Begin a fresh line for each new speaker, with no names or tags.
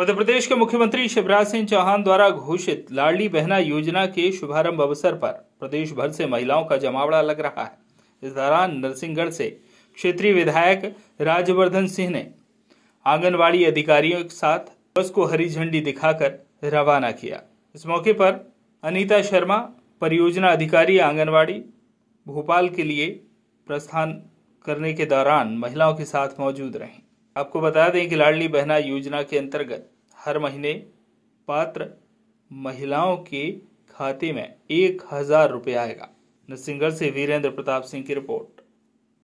मध्य प्रदेश के मुख्यमंत्री शिवराज सिंह चौहान द्वारा घोषित लाडली बहना योजना के शुभारंभ अवसर पर प्रदेश भर से महिलाओं का जमावड़ा लग रहा है इस दौरान नरसिंहगढ़ से क्षेत्रीय विधायक राज्यवर्धन सिंह ने आंगनवाड़ी अधिकारियों के साथ बस को हरी झंडी दिखाकर रवाना किया इस मौके पर अनीता शर्मा परियोजना अधिकारी आंगनवाड़ी भोपाल के लिए प्रस्थान करने के दौरान महिलाओं के साथ मौजूद रहीं आपको बता दें कि लाडली बहना योजना के अंतर्गत हर महीने पात्र महिलाओं के खाते में एक हजार रुपये आएगा नरसिंहगढ़ से वीरेंद्र प्रताप सिंह की रिपोर्ट